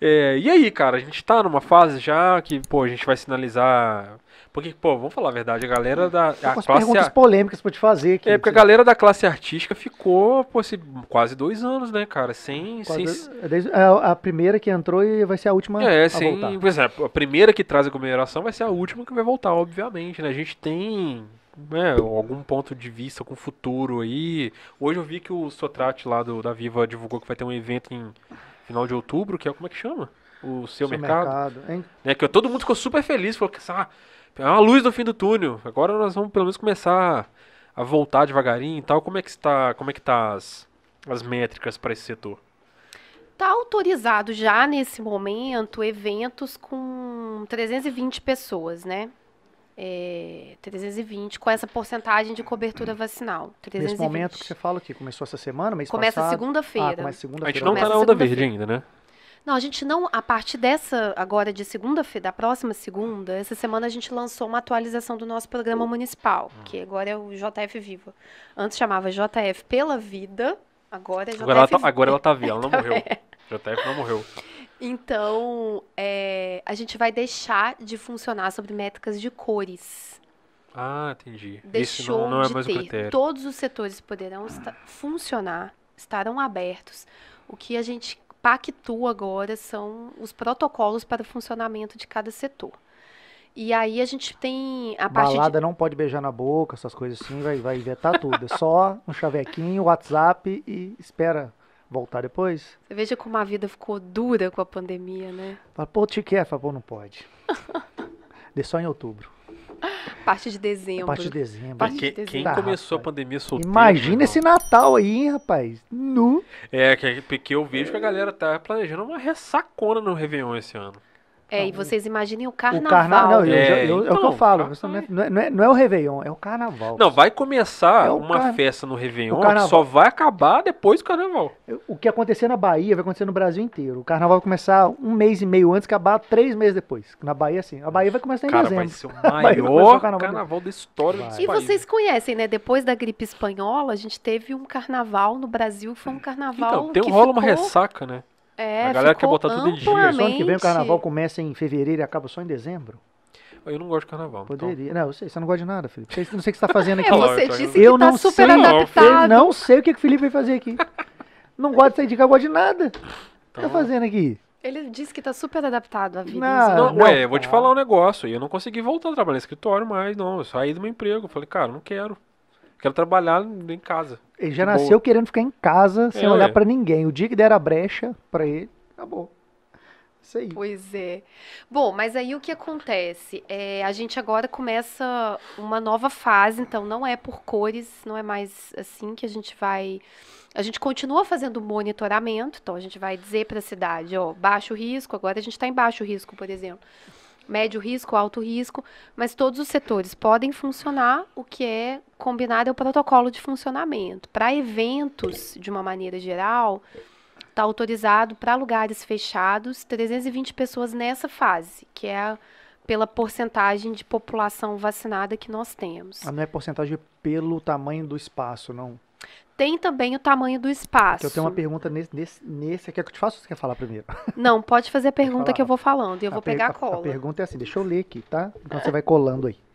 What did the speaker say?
É, e aí, cara, a gente tá numa fase já que, pô, a gente vai sinalizar. Porque, pô, vamos falar a verdade, a galera da. A classe perguntas a... polêmicas pra te fazer aqui. É, porque a galera da classe artística ficou pô, se... Assim, quase dois anos, né, cara? Sem. sem... É desde é A, primeira que entrou e vai ser a última. É, sim. Por exemplo, a primeira que traz a comemoração vai ser a última que vai voltar, obviamente, né? A gente tem. Né, algum ponto de vista, o futuro aí. Hoje eu vi que o Sotrate lá do, da Viva divulgou que vai ter um evento em final de outubro, que é como é que chama? O seu, seu mercado. mercado né, que todo mundo ficou super feliz, falou que ah, é uma luz no fim do túnel. Agora nós vamos pelo menos começar a voltar devagarinho e tal. Como é que está, como é que tá as, as métricas para esse setor? Está autorizado já nesse momento eventos com 320 pessoas, né? é, 320, com essa porcentagem de cobertura vacinal. 320. Nesse momento que você fala que começou essa semana, mês começa passado. Segunda-feira. Ah, começa segunda-feira. A gente não está na onda verde ainda, né? Não, a gente não, a partir dessa, agora de segunda-feira, da próxima segunda, essa semana a gente lançou uma atualização do nosso programa municipal, hum. que agora é o JF Viva. Antes chamava JF Pela Vida, agora é JF Agora ela tá, agora ela tá viva, ela não então morreu. É. JF não morreu. Então, é, a gente vai deixar de funcionar sobre métricas de cores. Ah, entendi. Deixou não, não é de ter. Critério. Todos os setores poderão est funcionar, estarão abertos. O que a gente pactua agora são os protocolos para o funcionamento de cada setor. E aí a gente tem a parte. Balada de... não pode beijar na boca, essas coisas assim, vai, vai tudo. É só um chavequinho, WhatsApp e espera voltar depois. Você veja como a vida ficou dura com a pandemia, né? Fala, pô, te quer, fala, pô, não pode. Dê só em outubro. Parte de dezembro. Parte de dezembro. Parte de dezembro. Quem, quem começou tá, a pandemia solteiro. Imagina esse Natal aí, hein, rapaz. Nu. É, que, eu vejo que a galera tá planejando uma ressacona no Réveillon esse ano. É, e vocês imaginem o carnaval. O carnaval, não, é, eu, eu, então, é o que eu então, falo, então, é. não, é, não, é, não é o Réveillon, é o carnaval. Não, vai começar é uma car... festa no Réveillon que só vai acabar depois do carnaval. O que acontecer na Bahia vai acontecer no Brasil inteiro. O carnaval vai começar um mês e meio antes, acabar três meses depois. Na Bahia, assim. A Bahia vai começar em Cara, dezembro. vai ser o maior o carnaval, carnaval da história E vocês conhecem, né? Depois da gripe espanhola, a gente teve um carnaval no Brasil, foi um é. carnaval então, tem, que rola ficou... uma ressaca, né? É, a galera quer botar tudo em dia. Só ano que vem o carnaval começa em fevereiro e acaba só em dezembro? Eu não gosto de carnaval. Então. Poderia. Então. Não, você, você não gosta de nada, Felipe. Você, não sei o que você está fazendo aqui. É, você disse então eu que tá não super sei, adaptado. Eu não sei o que, que o Felipe vai fazer aqui. não gosta de sair de casa gosta de nada. Então... O que tá fazendo aqui? Ele disse que tá super adaptado à vida. Não, não, ué, eu vou te falar um negócio. Eu não consegui voltar a trabalhar no escritório mais, não. Eu saí do meu emprego. Eu falei, cara, não quero. Quero trabalhar em casa. Ele já nasceu boa. querendo ficar em casa, sem é, olhar é. para ninguém. O dia que der a brecha para ele, acabou. Isso aí. Pois é. Bom, mas aí o que acontece? É, a gente agora começa uma nova fase, então não é por cores, não é mais assim que a gente vai. A gente continua fazendo monitoramento, então a gente vai dizer para a cidade, ó, baixo risco, agora a gente está em baixo risco, por exemplo médio risco, alto risco, mas todos os setores podem funcionar, o que é combinado é o protocolo de funcionamento. Para eventos, de uma maneira geral, está autorizado para lugares fechados 320 pessoas nessa fase, que é pela porcentagem de população vacinada que nós temos. Ah, não é porcentagem pelo tamanho do espaço, não? tem também o tamanho do espaço. Eu tenho uma pergunta nesse, nesse, nesse. Quer é que eu te faça ou você quer falar primeiro? Não, pode fazer a pergunta que eu vou falando e eu a vou pegar a cola. A pergunta é assim, deixa eu ler aqui, tá? Então você vai colando aí.